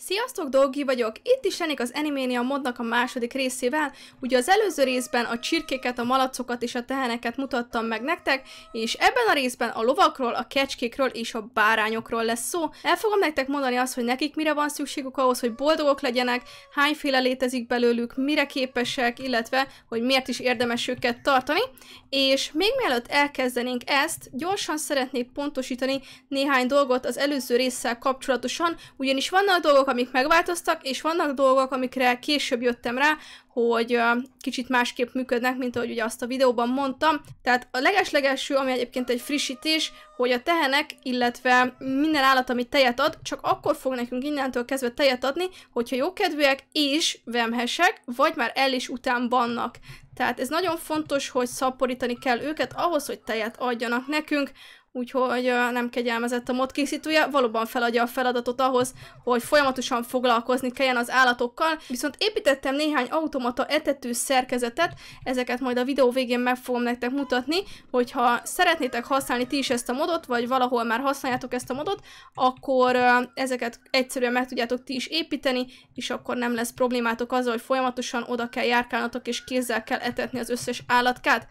Sziasztok, Doggy vagyok! Itt is Enik az Animania modnak a második részével. Ugye az előző részben a csirkéket, a malacokat és a teheneket mutattam meg nektek, és ebben a részben a lovakról, a kecskékről és a bárányokról lesz szó. El fogom nektek mondani azt, hogy nekik mire van szükségük ahhoz, hogy boldogok legyenek, hányféle létezik belőlük, mire képesek, illetve hogy miért is érdemes őket tartani. És még mielőtt elkezdenénk ezt, gyorsan szeretnék pontosítani néhány dolgot az előző résszel kapcsolatosan, ugyanis vannak dolgok, dolgok, amik megváltoztak, és vannak dolgok, amikre később jöttem rá, hogy kicsit másképp működnek, mint ahogy ugye azt a videóban mondtam. Tehát a legeslegelső, ami egyébként egy frissítés, hogy a tehenek, illetve minden állat, ami tejet ad, csak akkor fog nekünk innentől kezdve tejet adni, hogyha jókedvűek és vemhesek, vagy már el is után vannak. Tehát ez nagyon fontos, hogy szaporítani kell őket ahhoz, hogy tejet adjanak nekünk, úgyhogy nem kegyelmezett a mod készítője, valóban feladja a feladatot ahhoz, hogy folyamatosan foglalkozni kelljen az állatokkal, viszont építettem néhány automata etető szerkezetet, ezeket majd a videó végén meg fogom nektek mutatni, hogyha szeretnétek használni ti is ezt a modot, vagy valahol már használjátok ezt a modot, akkor ezeket egyszerűen meg tudjátok ti is építeni, és akkor nem lesz problémátok azzal, hogy folyamatosan oda kell járkálnatok, és kézzel kell etetni az összes állatkát.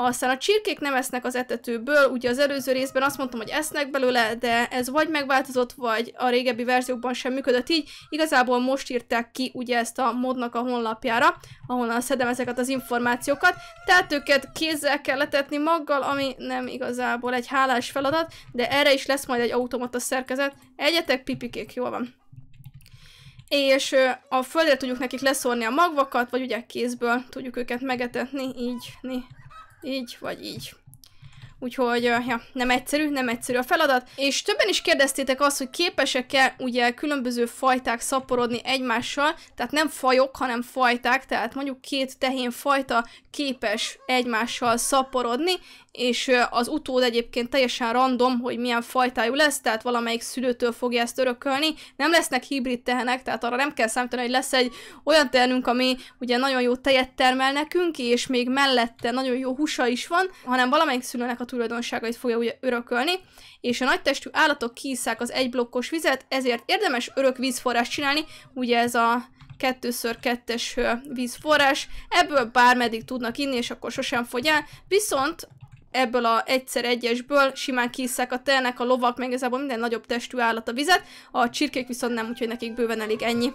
Aztán a csirkék nem esznek az etetőből, ugye az előző részben azt mondtam, hogy esznek belőle, de ez vagy megváltozott, vagy a régebbi verziókban sem működött így. Igazából most írták ki ugye ezt a modnak a honlapjára, ahonnan szedem ezeket az információkat. Tehát őket kézzel kell letetni maggal, ami nem igazából egy hálás feladat, de erre is lesz majd egy automata szerkezet. Egyetek pipikék, jól van és a földre tudjuk nekik leszórni a magvakat, vagy ugye kézből tudjuk őket megetetni, így, Így vagy így. úgyhogy ja, nem egyszerű, nem egyszerű a feladat. És többen is kérdeztétek azt, hogy képesek-e ugye különböző fajták szaporodni egymással, tehát nem fajok, hanem fajták, tehát mondjuk két tehén fajta képes egymással szaporodni, és az utód egyébként teljesen random, hogy milyen fajtájú lesz, tehát valamelyik szülőtől fogja ezt örökölni. Nem lesznek hibrid tehenek, tehát arra nem kell számítani, hogy lesz egy olyan tehenünk, ami ugye nagyon jó tejet termel nekünk, és még mellette nagyon jó húsa is van, hanem valamelyik szülőnek a tulajdonságait fogja ugye örökölni, és a nagytestű állatok kiszák az egyblokkos vizet, ezért érdemes örök vízforrás csinálni, ugye ez a 2x2-es vízforrás, ebből bármeddig tudnak inni, és akkor sosem fogy el, viszont ebből a egyszer egyesből simán kiszák a telnek, a lovak, meg igazából minden nagyobb testű állat a vizet, a csirkék viszont nem, úgyhogy nekik bőven elég ennyi.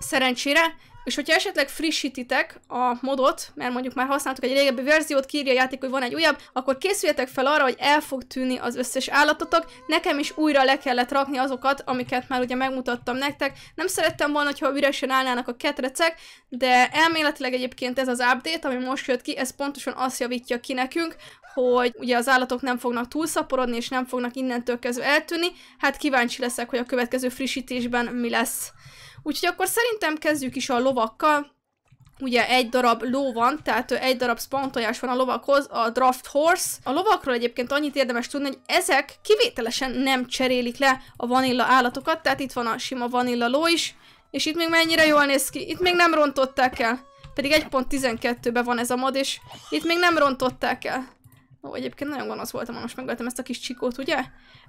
Szerencsére és hogyha esetleg frissítitek a modot, mert mondjuk már használtuk egy régebbi verziót, kiírja a játék, hogy van egy újabb, akkor készüljetek fel arra, hogy el fog tűnni az összes állatotok. Nekem is újra le kellett rakni azokat, amiket már ugye megmutattam nektek. Nem szerettem volna, hogyha üresen állnának a ketrecek, de elméletileg egyébként ez az update, ami most jött ki, ez pontosan azt javítja ki nekünk, hogy ugye az állatok nem fognak túlszaporodni, és nem fognak innentől kezdve eltűnni. Hát kíváncsi leszek, hogy a következő frissítésben mi lesz. Úgyhogy akkor szerintem kezdjük is a lovakkal. Ugye egy darab ló van, tehát egy darab tojás van a lovakhoz, a draft horse. A lovakról egyébként annyit érdemes tudni, hogy ezek kivételesen nem cserélik le a vanilla állatokat, tehát itt van a sima vanilla ló is, és itt még mennyire jól néz ki, itt még nem rontották el. Pedig 1.12-ben van ez a mod, és itt még nem rontották el. Ó, egyébként nagyon gonosz voltam, most megöltem ezt a kis csikót, ugye?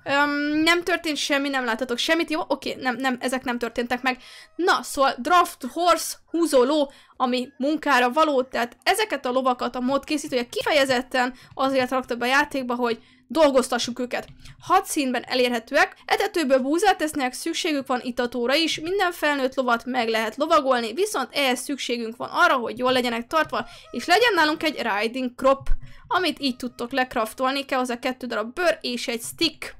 Öm, nem történt semmi, nem láttatok semmit, jó? Oké, nem, nem, ezek nem történtek meg. Na, szóval draft horse, húzó ló, ami munkára való, tehát ezeket a lovakat a mod készítője kifejezetten azért rakta be a játékba, hogy Dolgoztassuk őket. Hat színben elérhetőek, etetőből búzát tesznek, szükségük van itatóra is, minden felnőtt lovat meg lehet lovagolni, viszont ehhez szükségünk van arra, hogy jól legyenek tartva, és legyen nálunk egy riding crop, amit így tudtok lekraftolni, kell hozzá kettő darab bőr és egy stick.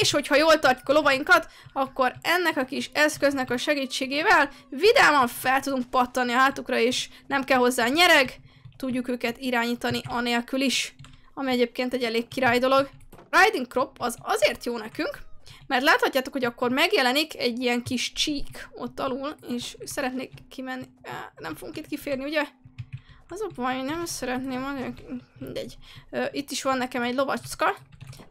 És hogyha jól tartjuk a lovainkat, akkor ennek a kis eszköznek a segítségével vidáman fel tudunk pattani a hátukra, és nem kell hozzá nyereg, tudjuk őket irányítani anélkül is ami egyébként egy elég király dolog. Riding crop az azért jó nekünk, mert láthatjátok, hogy akkor megjelenik egy ilyen kis csík ott alul, és szeretnék kimenni. Nem fogunk itt kiférni, ugye? Az a baj, nem szeretném, mindegy. Itt is van nekem egy lovacka.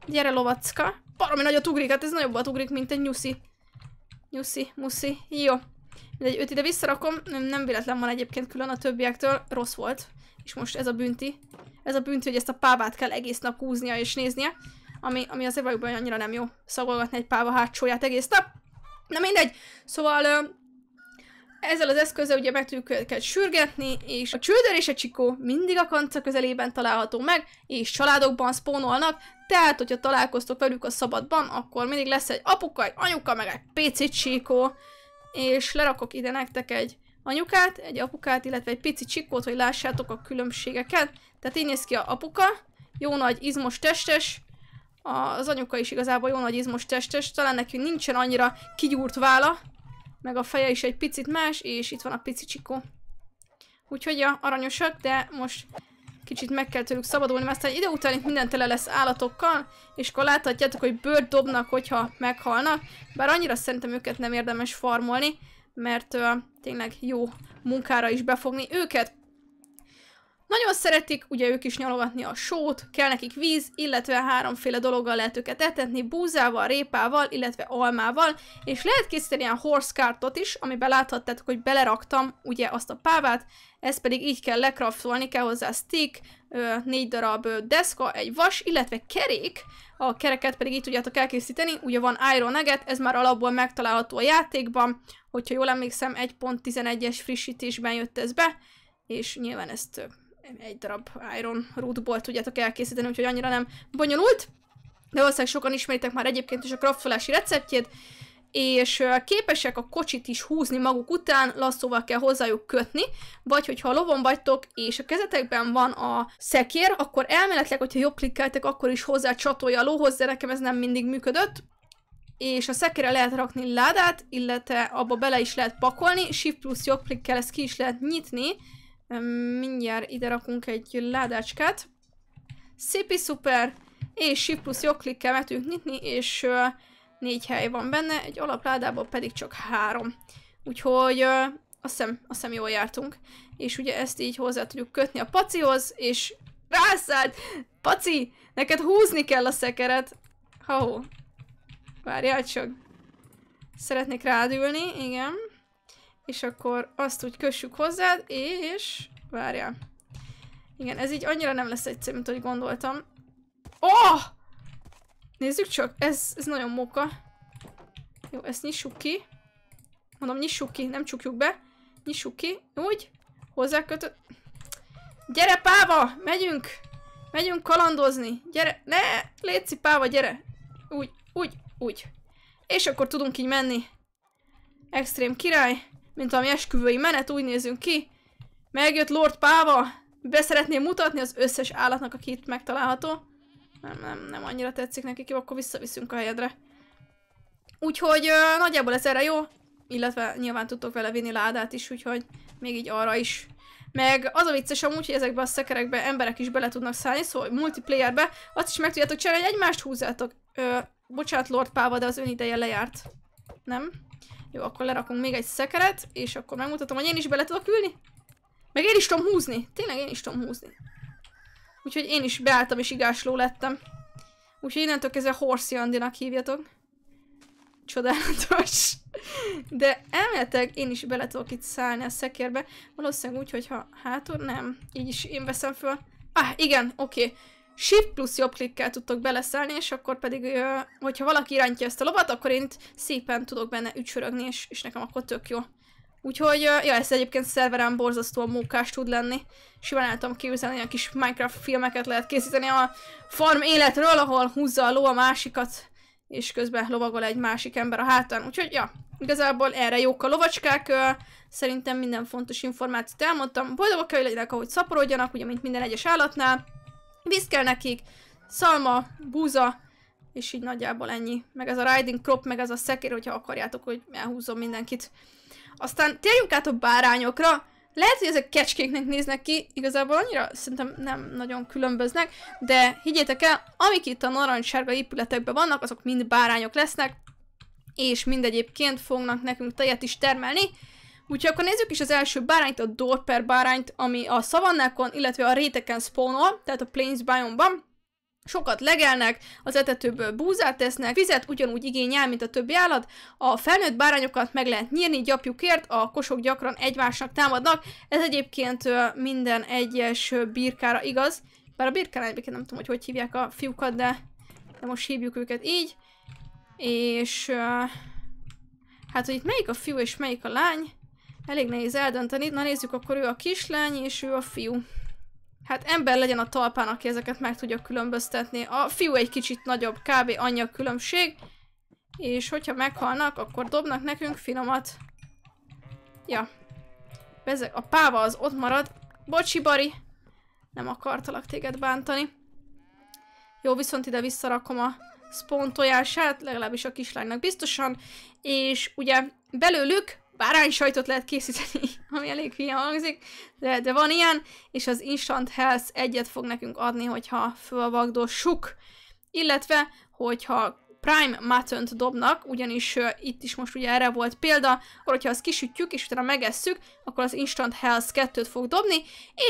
Gyere, lovacka. Valami nagyot ugrik, hát ez nagyobbat ugrik, mint egy nyuszi. Nyuszi, muszi. Jó. Mindegy, őt ide visszarakom, nem, nem véletlen van egyébként külön a többiektől, rossz volt. És most ez a bünti. Ez a bünti, hogy ezt a pávát kell egész nap húznia és néznie. Ami, ami azért valójában annyira nem jó. Szagolgatni egy páva hátsóját egész nap. Na mindegy. Szóval ezzel az eszközzel ugye meg tudjuk őket sürgetni, és a csődör és a csikó mindig a kanca közelében található meg, és családokban spónolnak, tehát hogyha találkoztok velük a szabadban, akkor mindig lesz egy apuka, egy anyuka, meg egy PC csíkó és lerakok ide nektek egy anyukát, egy apukát, illetve egy pici csikót, hogy lássátok a különbségeket. Tehát így néz ki a apuka, jó nagy izmos testes, az anyuka is igazából jó nagy izmos testes, talán neki nincsen annyira kigyúrt vála, meg a feje is egy picit más, és itt van a pici csikó. Úgyhogy ja, aranyosak, de most Kicsit meg kell tőlük szabadulni, mert aztán ide után itt minden tele lesz állatokkal, és akkor láthatjátok, hogy bőrt dobnak, hogyha meghalnak. Bár annyira szerintem őket nem érdemes farmolni, mert uh, tényleg jó munkára is befogni őket. Nagyon szeretik ugye ők is nyalogatni a sót, kell nekik víz, illetve háromféle dologgal lehet őket etetni, búzával, répával, illetve almával, és lehet készíteni ilyen horse kartot is, amiben láthattátok, hogy beleraktam ugye azt a pávát, Ez pedig így kell lekraftolni, kell hozzá stick, négy darab deszka, egy vas, illetve kerék, a kereket pedig így tudjátok elkészíteni, ugye van Iron Nugget, ez már alapból megtalálható a játékban, hogyha jól emlékszem 1.11-es frissítésben jött ez be, és nyilván ezt egy darab Iron Rootból tudjátok elkészíteni, úgyhogy annyira nem bonyolult. De valószínűleg sokan ismeritek már egyébként is a kraftolási receptjét, és képesek a kocsit is húzni maguk után, lasszóval kell hozzájuk kötni, vagy hogyha a lovon vagytok, és a kezetekben van a szekér, akkor elméletleg, hogyha jobb klikkeltek, akkor is hozzá csatolja a lóhoz, de nekem ez nem mindig működött, és a szekére lehet rakni ládát, illetve abba bele is lehet pakolni, shift plusz jobb klikkel ezt ki is lehet nyitni, Mindjárt ide rakunk egy ládácskát. szépi szuper! És shift plusz jobbklikkel meg tudjuk nyitni, és ö, négy hely van benne, egy alapládából pedig csak három. Úgyhogy ö, azt hiszem, azt hiszem jól jártunk. És ugye ezt így hozzá tudjuk kötni a pacihoz, és rászállt! Paci, neked húzni kell a szekeret! ha -ho. Várjál csak! Szeretnék rád ülni, igen. És akkor azt úgy kössük hozzád, és... Várjál. Igen, ez így annyira nem lesz egyszerű, mint ahogy gondoltam. Oh! Nézzük csak, ez, ez nagyon moka Jó, ezt nyissuk ki. Mondom, nyissuk ki, nem csukjuk be. Nyissuk ki, úgy. kötött... Gyere, páva! Megyünk! Megyünk kalandozni! Gyere! Ne! Léci, páva, gyere! Úgy, úgy, úgy. És akkor tudunk így menni. Extrém király mint ami esküvői menet, úgy nézünk ki. Megjött Lord Páva, beszeretném mutatni az összes állatnak, aki itt megtalálható. Nem, nem, nem annyira tetszik nekik, jó, akkor visszaviszünk a helyedre. Úgyhogy ö, nagyjából ez erre jó, illetve nyilván tudtok vele vinni ládát is, úgyhogy még így arra is. Meg az a vicces amúgy, hogy ezekbe a szekerekbe emberek is bele tudnak szállni, szóval multiplayerbe azt is meg tudjátok hogy egymást húzzátok. Ö, bocsánat Lord Páva, de az ön ideje lejárt. Nem? Jó, akkor lerakunk még egy szekeret, és akkor megmutatom, hogy én is bele tudok ülni. Meg én is tudom húzni. Tényleg én is tudom húzni. Úgyhogy én is beálltam és igásló lettem. Úgyhogy innentől kezdve Horsi Andinak hívjatok. Csodálatos. De elméletileg én is bele tudok itt szállni a szekérbe. Valószínűleg úgy, hogyha hátul nem. Így is én veszem föl. Ah, igen, oké. Okay. Shift plusz jobb klikkel tudtok beleszállni, és akkor pedig, hogyha valaki irántja ezt a lovat, akkor én szépen tudok benne ücsörögni, és, és nekem akkor tök jó. Úgyhogy, ja, ez egyébként szerveren borzasztóan mókás tud lenni. Simán el tudom képzelni, olyan kis Minecraft filmeket lehet készíteni a farm életről, ahol húzza a ló a másikat, és közben lovagol egy másik ember a hátán. Úgyhogy, ja, igazából erre jók a lovacskák. Szerintem minden fontos információt elmondtam. Boldogok kell, hogy legyenek, ahogy szaporodjanak, ugye, mint minden egyes állatnál. Víz kell nekik, szalma, búza, és így nagyjából ennyi. Meg ez a riding crop, meg ez a szekér, hogyha akarjátok, hogy elhúzom mindenkit. Aztán térjünk át a bárányokra. Lehet, hogy ezek kecskéknek néznek ki, igazából annyira szerintem nem nagyon különböznek, de higgyétek el, amik itt a narancssárga épületekben vannak, azok mind bárányok lesznek, és mind egyébként fognak nekünk tejet is termelni, Úgyhogy akkor nézzük is az első bárányt, a Dorper bárányt, ami a szavannákon, illetve a réteken spawnol, tehát a Plains biomeban. Sokat legelnek, az etetőből búzát tesznek, vizet ugyanúgy igényel, mint a többi állat, a felnőtt bárányokat meg lehet nyírni gyapjukért, a kosok gyakran egymásnak támadnak, ez egyébként minden egyes birkára igaz, bár a birkára egyébként nem tudom, hogy hogy hívják a fiúkat, de, de most hívjuk őket így, és hát, hogy itt melyik a fiú és melyik a lány, Elég nehéz eldönteni. Na nézzük, akkor ő a kislány, és ő a fiú. Hát ember legyen a talpán, aki ezeket meg tudja különböztetni. A fiú egy kicsit nagyobb, kb. annyi a különbség. És hogyha meghalnak, akkor dobnak nekünk finomat. Ja. Bezeg, a páva az ott marad. Bocsi, Bari! Nem akartalak téged bántani. Jó, viszont ide visszarakom a spawn legalábbis a kislánynak biztosan. És ugye belőlük bárány sajtot lehet készíteni, ami elég hülye hangzik, de, de van ilyen, és az Instant Health egyet fog nekünk adni, hogyha fölvagdossuk, illetve hogyha Prime Mutton-t dobnak, ugyanis uh, itt is most ugye erre volt példa, akkor hogyha azt kisütjük és utána megesszük, akkor az Instant Health 2-t fog dobni,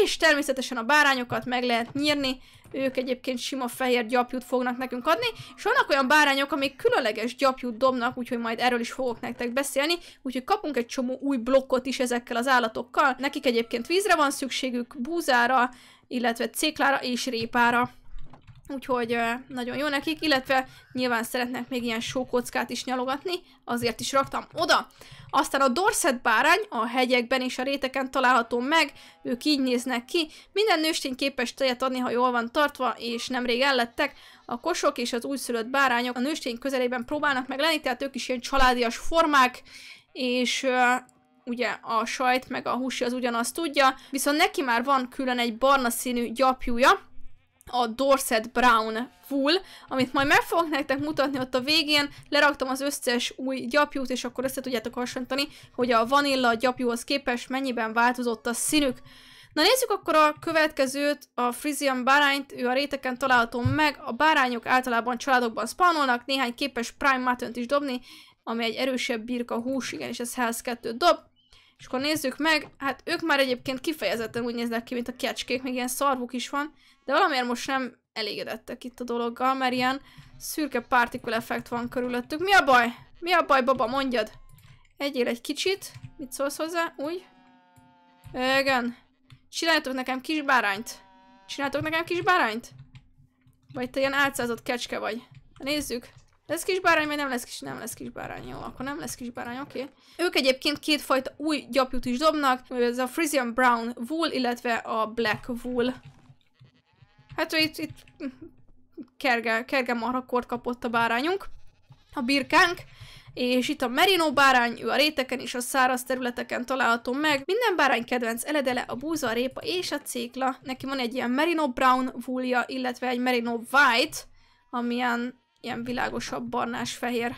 és természetesen a bárányokat meg lehet nyírni, ők egyébként sima fehér gyapjút fognak nekünk adni, és vannak olyan bárányok, amik különleges gyapjút dobnak, úgyhogy majd erről is fogok nektek beszélni, úgyhogy kapunk egy csomó új blokkot is ezekkel az állatokkal, nekik egyébként vízre van szükségük, búzára, illetve céklára és répára. Úgyhogy nagyon jó nekik, illetve nyilván szeretnek még ilyen sókockát is nyalogatni, azért is raktam oda. Aztán a Dorset bárány a hegyekben és a réteken található meg, ők így néznek ki. Minden nőstény képes tejet adni, ha jól van tartva, és nemrég ellettek. A kosok és az újszülött bárányok a nőstény közelében próbálnak meg lenni, tehát ők is ilyen családias formák, és ugye a sajt meg a húsi az ugyanazt tudja, viszont neki már van külön egy barna színű gyapjúja, a Dorset Brown Full, amit majd meg fogok nektek mutatni ott a végén, leraktam az összes új gyapjút, és akkor össze tudjátok hasonlítani, hogy a vanilla a gyapjúhoz képest mennyiben változott a színük. Na nézzük akkor a következőt, a Frisian bárányt, ő a réteken található meg, a bárányok általában családokban spawnolnak, néhány képes prime mutton is dobni, ami egy erősebb birka hús, igen, és ez Hells 2 dob. És akkor nézzük meg, hát ők már egyébként kifejezetten úgy néznek ki, mint a kecskék, még ilyen szarvuk is van. De valamiért most nem elégedettek itt a dologgal, mert ilyen szürke particle effekt van körülöttük. Mi a baj? Mi a baj, baba? Mondjad! Egyél egy kicsit. Mit szólsz hozzá? Úgy. Igen. Csináltok nekem kis bárányt. Csináltok nekem kis bárányt? Vagy te ilyen álcázott kecske vagy. Nézzük. Lesz kis bárány, vagy nem lesz kis, nem lesz kis bárány. Jó, akkor nem lesz kis bárány, oké. Okay. Ők egyébként kétfajta új gyapjút is dobnak, ez a Frisian Brown Wool, illetve a Black Wool. Hát itt, itt kerge, kerge marhakort kapott a bárányunk, a birkánk, és itt a merino bárány, ő a réteken és a száraz területeken található meg. Minden bárány kedvenc eledele, a búza, a répa és a cékla. Neki van egy ilyen merino brown woolja, illetve egy merino white, amilyen ilyen világosabb barnás-fehér.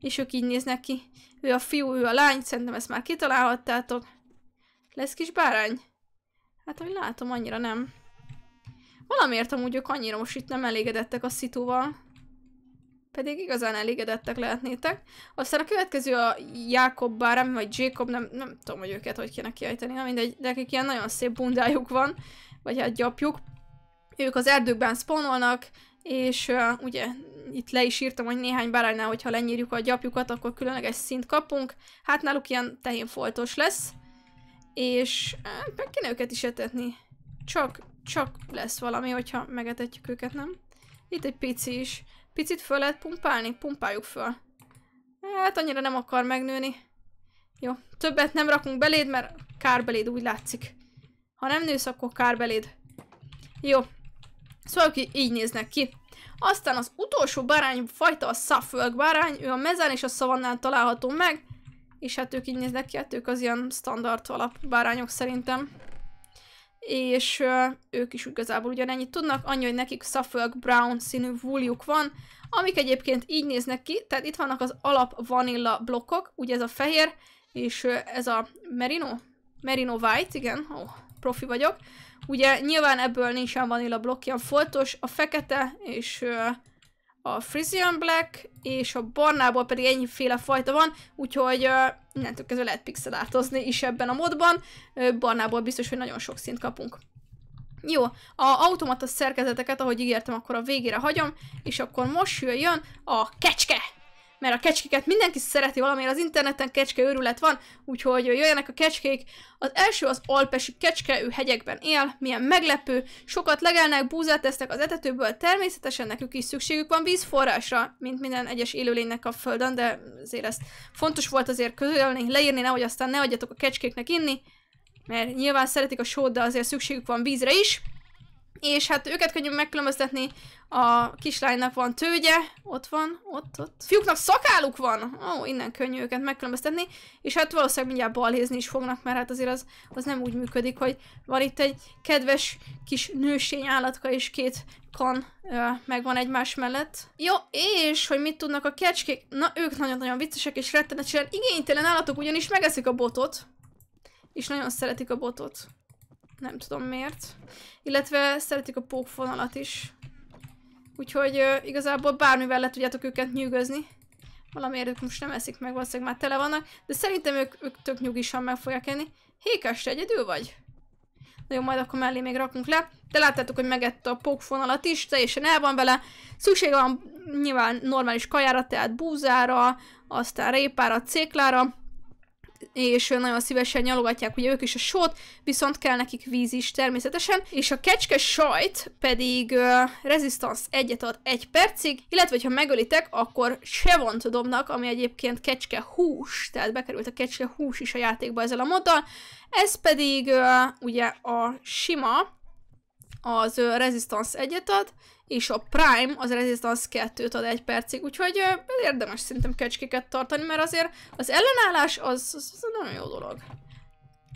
És ők így néznek ki. Ő a fiú, ő a lány, szerintem ezt már kitalálhattátok. Lesz kis bárány? Hát, ahogy látom, annyira nem. Valamiért amúgy ők annyira most itt nem elégedettek a szituval. Pedig igazán elégedettek lehetnétek. Aztán a következő a Jákob Bárem, vagy Jacob, nem, nem tudom, hogy őket hogy kéne kiejteni, na mindegy, de nekik ilyen nagyon szép bundájuk van, vagy hát gyapjuk. Ők az erdőkben spawnolnak, és uh, ugye itt le is írtam, hogy néhány báránynál, hogyha lenyírjuk a gyapjukat, akkor különleges szint kapunk. Hát náluk ilyen tehénfoltos lesz, és uh, meg kéne őket is etetni. Csak csak lesz valami, hogyha megetetjük őket, nem? Itt egy pici is. Picit föl lehet pumpálni? Pumpáljuk föl. Hát annyira nem akar megnőni. Jó, többet nem rakunk beléd, mert kár beléd, úgy látszik. Ha nem nősz, akkor kár beléd. Jó. Szóval ki így néznek ki. Aztán az utolsó bárány fajta a Suffolk bárány, ő a mezán és a szavannán található meg, és hát ők így néznek ki, hát ők az ilyen standard alap bárányok szerintem és ők is igazából ugyanennyit tudnak, annyi, hogy nekik Suffolk Brown színű wooljuk van, amik egyébként így néznek ki, tehát itt vannak az alap vanilla blokkok, ugye ez a fehér, és ez a merino, merino white, igen, ó, oh, profi vagyok, ugye nyilván ebből nincsen vanilla blokk, ilyen foltos, a fekete és uh, a Frisian Black, és a barnából pedig ennyiféle fajta van, úgyhogy uh, innentől kezdve lehet pixelártozni is ebben a modban. Uh, barnából biztos, hogy nagyon sok szint kapunk. Jó, a automata szerkezeteket, ahogy ígértem, akkor a végére hagyom, és akkor most jön a kecske! mert a kecskéket mindenki szereti valamiért, az interneten kecske őrület van, úgyhogy jöjjenek a kecskék. Az első az alpesi kecske, ő hegyekben él, milyen meglepő, sokat legelnek, búzát tesznek az etetőből, természetesen nekük is szükségük van vízforrásra, mint minden egyes élőlénynek a földön, de azért ezt fontos volt azért közölni, leírni, nehogy aztán ne adjatok a kecskéknek inni, mert nyilván szeretik a sót, de azért szükségük van vízre is és hát őket könnyű megkülönböztetni, a kislánynak van tőgye, ott van, ott, ott. Fiúknak szakáluk van! Ó, innen könnyű őket megkülönböztetni, és hát valószínűleg mindjárt balhézni is fognak, mert hát azért az, az nem úgy működik, hogy van itt egy kedves kis nősény állatka és két kan ö, megvan egymás mellett. Jó, és hogy mit tudnak a kecskék? Na, ők nagyon-nagyon viccesek és rettenetesen igénytelen állatok, ugyanis megeszik a botot, és nagyon szeretik a botot. Nem tudom miért. Illetve szeretik a pókfonalat is. Úgyhogy uh, igazából bármivel le tudjátok őket nyűgözni. Valamiért ők most nem eszik meg, valószínűleg már tele vannak. De szerintem ők, ők tök nyugisan meg fogják enni. Hékes, te egyedül vagy? Na jó, majd akkor mellé még rakunk le. De láttátok, hogy megette a pókfonalat is, teljesen el van vele. Szüksége van nyilván normális kajára, tehát búzára, aztán répára, céklára és nagyon szívesen nyalogatják ugye ők is a sót, viszont kell nekik víz is természetesen, és a kecske sajt pedig uh, resistance egyet ad egy percig, illetve ha megölitek, akkor sevont dobnak, ami egyébként kecske hús, tehát bekerült a kecske hús is a játékba ezzel a moddal, ez pedig uh, ugye a sima, az uh, resistance egyet ad, és a Prime az Resistance 2-t ad egy percig, úgyhogy érdemes szerintem kecskéket tartani, mert azért az ellenállás az, az, az nagyon jó dolog.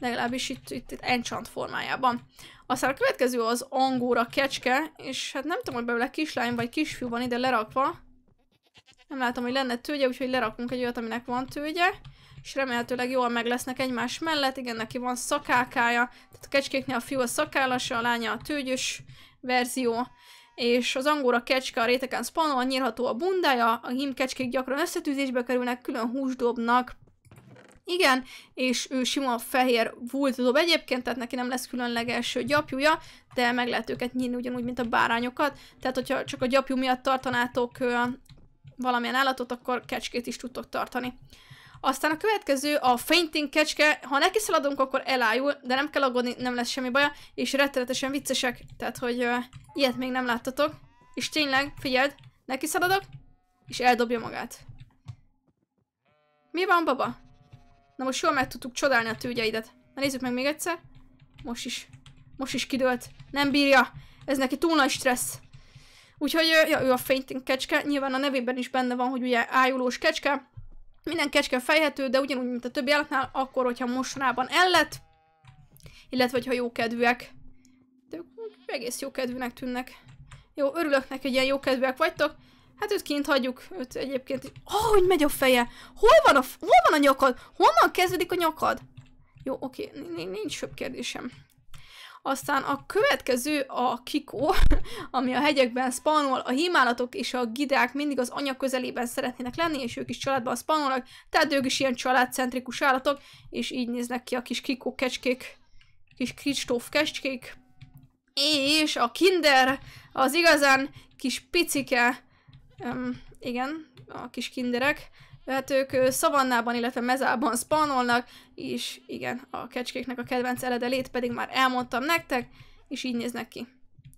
Legalábbis itt, itt, itt enchant formájában. Aztán a következő az angóra kecske, és hát nem tudom, hogy belőle kislány vagy kisfiú van ide lerakva. Nem látom, hogy lenne tőgye, úgyhogy lerakunk egy olyat, aminek van tőgye. És remélhetőleg jól meg lesznek egymás mellett, igen, neki van szakákája, tehát a kecskéknél a fiú a szakálasa, a lánya a tőgyös verzió és az angóra kecske a réteken spanol, nyírható a bundája, a hím kecskék gyakran összetűzésbe kerülnek, külön húsdobnak, igen, és ő sima fehér vult dob egyébként, tehát neki nem lesz különleges gyapjúja, de meg lehet őket nyírni ugyanúgy, mint a bárányokat. Tehát, hogyha csak a gyapjú miatt tartanátok valamilyen állatot, akkor kecskét is tudtok tartani. Aztán a következő a fainting kecske, ha neki szaladunk, akkor elájul, de nem kell aggódni, nem lesz semmi baja, és rettenetesen viccesek, tehát hogy uh, ilyet még nem láttatok. És tényleg, figyeld, neki szaladok, és eldobja magát. Mi van, baba? Na most jól meg tudtuk csodálni a tűgyeidet. Na nézzük meg még egyszer. Most is. Most is kidőlt. Nem bírja. Ez neki túl nagy stressz. Úgyhogy ja, ő a fainting kecske. Nyilván a nevében is benne van, hogy ugye ájulós kecske. Minden kecske fejhető, de ugyanúgy, mint a többi állatnál, akkor, hogyha mostanában ellett, illetve, hogyha jókedvűek. De egész jókedvűnek tűnnek. Jó, örülök neki, hogy ilyen jókedvűek vagytok. Hát őt kint hagyjuk, őt egyébként... Oh, hogy megy a feje! Hol van a, hol van a nyakad? Honnan kezdődik a nyakad? Jó, oké, nincs több kérdésem. Aztán a következő a kikó, ami a hegyekben spanol, a himálatok és a gidák mindig az anya közelében szeretnének lenni, és ők is családban spanolnak, tehát ők is ilyen családcentrikus állatok, és így néznek ki a kis kikó kecskék, kis Kristóf kecskék. És a kinder, az igazán kis picike, um, igen, a kis kinderek, Hát ők szavannában, illetve mezában spanolnak, és igen, a kecskéknek a kedvenc eledelét pedig már elmondtam nektek, és így néznek ki.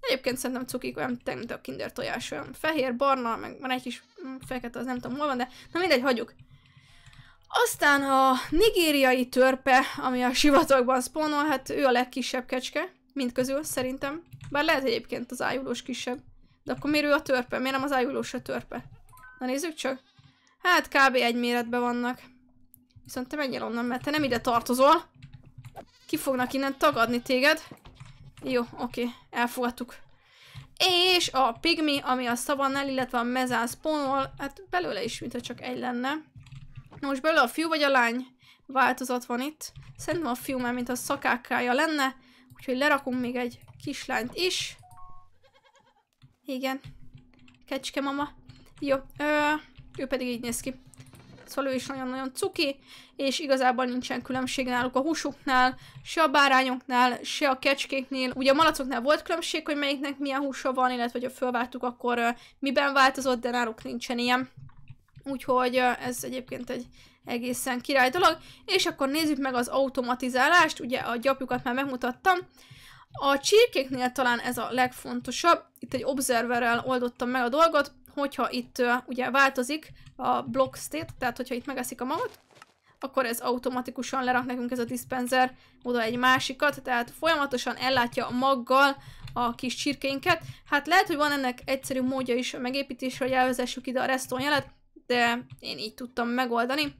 Egyébként szerintem cukik olyan, mint a kinder tojás, olyan fehér, barna, meg van egy kis mm, fekete, az nem tudom hol van, de na mindegy, hagyjuk. Aztán a nigériai törpe, ami a sivatagban spawnol, hát ő a legkisebb kecske, mint közül szerintem. Bár lehet egyébként az ájulós kisebb. De akkor miért ő a törpe? Miért nem az ájulós a törpe? Na nézzük csak. Hát kb. egy méretben vannak. Viszont te menjél onnan, mert te nem ide tartozol. Ki fognak innen tagadni téged. Jó, oké, elfogadtuk. És a pigmi, ami a szabannál, illetve a mezán spawnol, hát belőle is, mintha csak egy lenne. Na most belőle a fiú vagy a lány változat van itt. Szerintem a fiú már, mint a szakákája lenne. Úgyhogy lerakunk még egy kislányt is. Igen. Kecske mama. Jó. Ö, ő pedig így néz ki. Szóval ő is nagyon-nagyon cuki, és igazából nincsen különbség náluk a húsuknál, se a bárányoknál, se a kecskéknél. Ugye a malacoknál volt különbség, hogy melyiknek milyen húsa van, illetve hogy ha fölváltuk, akkor uh, miben változott, de náluk nincsen ilyen. Úgyhogy uh, ez egyébként egy egészen király dolog. És akkor nézzük meg az automatizálást, ugye a gyapjukat már megmutattam. A csirkéknél talán ez a legfontosabb. Itt egy observerrel oldottam meg a dolgot hogyha itt uh, ugye változik a block state, tehát hogyha itt megeszik a magot, akkor ez automatikusan lerak nekünk ez a dispenser oda egy másikat, tehát folyamatosan ellátja maggal a kis csirkeinket. Hát lehet, hogy van ennek egyszerű módja is a megépítésre, hogy elvezessük ide a reston jelet, de én így tudtam megoldani.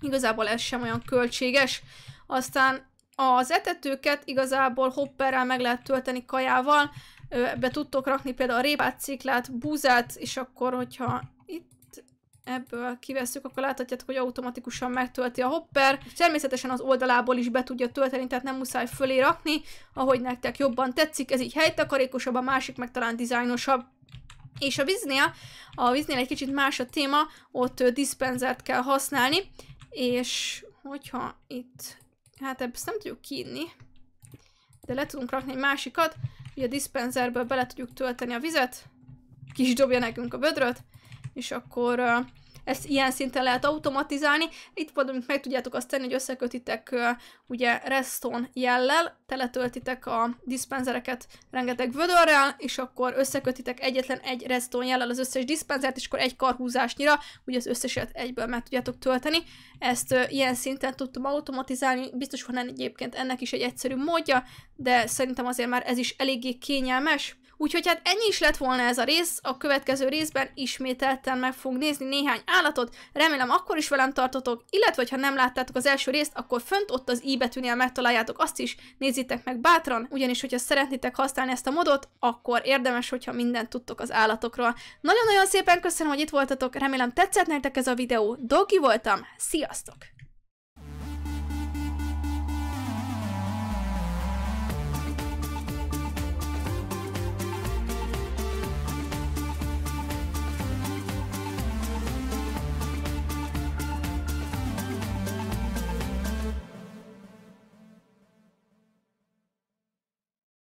Igazából ez sem olyan költséges. Aztán az etetőket igazából hopperrel meg lehet tölteni kajával, be tudtok rakni például a répát, ciklát, búzát, és akkor, hogyha itt ebből kiveszünk, akkor láthatjátok, hogy automatikusan megtölti a hopper. Természetesen az oldalából is be tudja tölteni, tehát nem muszáj fölé rakni, ahogy nektek jobban tetszik. Ez így helytakarékosabb, a másik meg talán dizájnosabb. És a víznél, a víznél egy kicsit más a téma, ott diszpenzert kell használni, és hogyha itt, hát ezt nem tudjuk kiinni, de le tudunk rakni egy másikat, Ugye a diszpenzerből bele tudjuk tölteni a vizet, kis dobja nekünk a vödröt, és akkor ezt ilyen szinten lehet automatizálni. Itt például meg tudjátok azt tenni, hogy összekötitek ugye reston jellel, teletöltitek a dispenzereket, rengeteg vödörrel, és akkor összekötitek egyetlen egy reston jellel az összes dispenzert, és akkor egy karhúzásnyira ugye az összeset egyből meg tudjátok tölteni. Ezt ilyen szinten tudtam automatizálni, biztos van egyébként ennek is egy egyszerű módja, de szerintem azért már ez is eléggé kényelmes, Úgyhogy hát ennyi is lett volna ez a rész, a következő részben ismételten meg fogunk nézni néhány állatot, remélem akkor is velem tartotok, illetve ha nem láttátok az első részt, akkor fönt ott az i betűnél megtaláljátok azt is, nézzétek meg bátran, ugyanis hogyha szeretnétek használni ezt a modot, akkor érdemes, hogyha mindent tudtok az állatokról. Nagyon-nagyon szépen köszönöm, hogy itt voltatok, remélem tetszett nektek ez a videó, Dogi voltam, sziasztok!